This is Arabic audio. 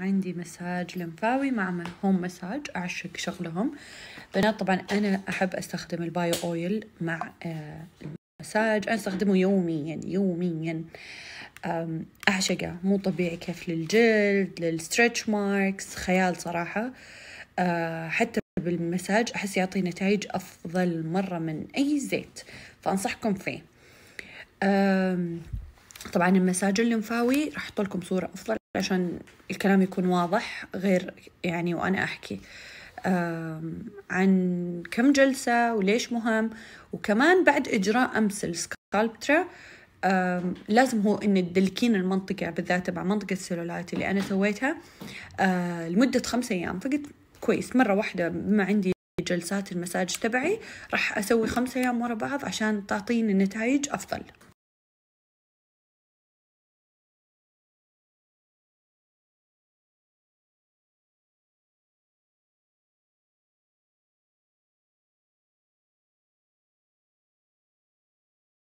عندي مساج لمفاوي مع هوم مساج اعشق شغلهم بنات طبعا انا احب استخدم البايو اويل مع آه، المساج انا استخدمه يوميا يوميا اعشقه مو طبيعي كيف للجلد للستريتش ماركس خيال صراحه آه، حتى بالمساج احس يعطي نتائج افضل مره من اي زيت فانصحكم فيه طبعا المساج اللمفاوي راح احط لكم صوره افضل عشان الكلام يكون واضح غير يعني وانا احكي عن كم جلسة وليش مهم وكمان بعد إجراء أمس السكالبترا لازم هو إن تدلكين المنطقة بالذات تبع منطقة السلولات اللي أنا سويتها آه، لمدة خمسة أيام فقلت كويس مرة واحدة بما عندي جلسات المساج تبعي راح أسوي خمسة أيام ورا بعض عشان تعطيني نتائج أفضل